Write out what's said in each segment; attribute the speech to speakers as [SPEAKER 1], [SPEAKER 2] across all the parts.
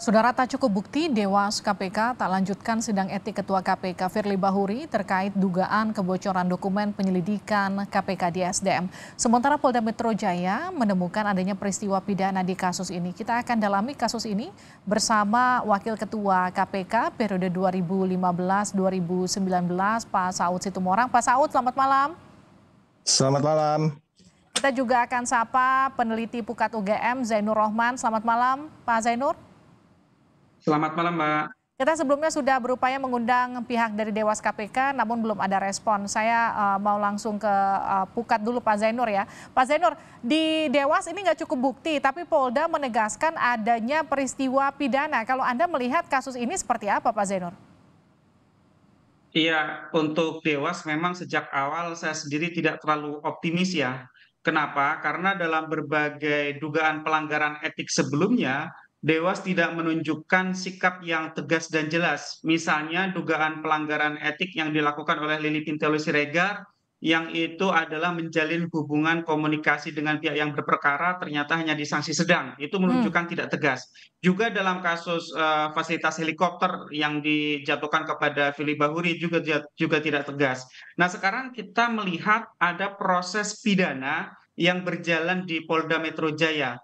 [SPEAKER 1] Saudara tak cukup bukti, Dewas KPK tak lanjutkan sidang etik Ketua KPK Firly Bahuri terkait dugaan kebocoran dokumen penyelidikan KPK di SDM. Sementara Polda Metro Jaya menemukan adanya peristiwa pidana di kasus ini. Kita akan dalami kasus ini bersama Wakil Ketua KPK periode 2015-2019 Pak Saud Situmorang. Pak Saud, selamat malam. Selamat malam. Kita juga akan sapa peneliti Pukat UGM Zainur Rohman. Selamat malam, Pak Zainur.
[SPEAKER 2] Selamat malam, Mbak.
[SPEAKER 1] Kita sebelumnya sudah berupaya mengundang pihak dari Dewas KPK, namun belum ada respon. Saya uh, mau langsung ke uh, Pukat dulu Pak Zainur ya. Pak Zainur, di Dewas ini nggak cukup bukti, tapi Polda menegaskan adanya peristiwa pidana. Kalau Anda melihat kasus ini seperti apa Pak Zainur?
[SPEAKER 2] Iya, untuk Dewas memang sejak awal saya sendiri tidak terlalu optimis ya. Kenapa? Karena dalam berbagai dugaan pelanggaran etik sebelumnya, dewas tidak menunjukkan sikap yang tegas dan jelas. Misalnya dugaan pelanggaran etik yang dilakukan oleh Lili Pintelo Siregar yang itu adalah menjalin hubungan komunikasi dengan pihak yang berperkara ternyata hanya disanksi sedang. Itu hmm. menunjukkan hmm. tidak tegas. Juga dalam kasus uh, fasilitas helikopter yang dijatuhkan kepada Fili Bahuri juga juga tidak tegas. Nah, sekarang kita melihat ada proses pidana yang berjalan di Polda Metro Jaya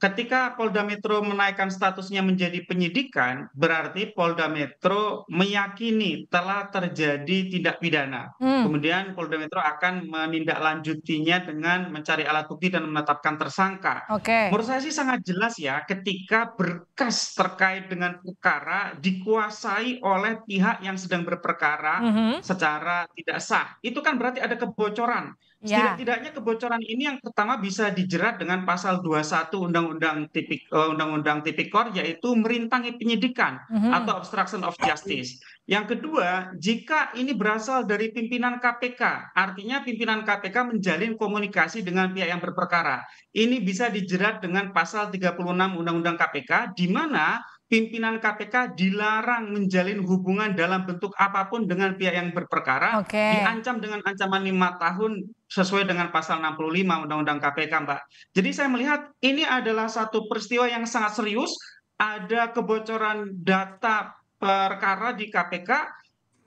[SPEAKER 2] ketika Polda Metro menaikkan statusnya menjadi penyidikan, berarti Polda Metro meyakini telah terjadi tindak pidana. Hmm. Kemudian Polda Metro akan menindaklanjutinya dengan mencari alat bukti dan menetapkan tersangka.
[SPEAKER 1] Okay. Menurut saya
[SPEAKER 2] sih sangat jelas ya, ketika berkas terkait dengan perkara dikuasai oleh pihak yang sedang berperkara -hmm. secara tidak sah, itu kan berarti ada kebocoran. Ya. Setidak-tidaknya kebocoran ini yang pertama bisa dijerat dengan pasal 21 Undang-Undang undang-undang tipik eh, undang-undang tipikor yaitu merintangi penyidikan mm-hmm. atau obstruction of justice. Yang kedua, jika ini berasal dari pimpinan KPK, artinya pimpinan KPK menjalin komunikasi dengan pihak yang berperkara. Ini bisa dijerat dengan pasal 36 Undang-Undang KPK di mana pimpinan KPK dilarang menjalin hubungan dalam bentuk apapun dengan pihak yang berperkara okay. diancam dengan ancaman lima tahun sesuai dengan pasal 65 Undang-Undang KPK Mbak. Jadi saya melihat ini adalah satu peristiwa yang sangat serius ada kebocoran data perkara di KPK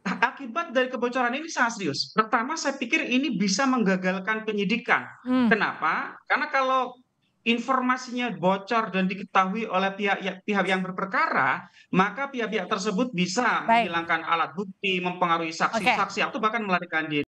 [SPEAKER 2] akibat dari kebocoran ini sangat serius. Pertama saya pikir ini bisa menggagalkan penyidikan. Hmm. Kenapa? Karena kalau informasinya bocor dan diketahui oleh pihak ya, pihak yang berperkara, maka pihak-pihak tersebut bisa Baik. menghilangkan alat bukti, mempengaruhi saksi-saksi okay. atau bahkan melarikan diri.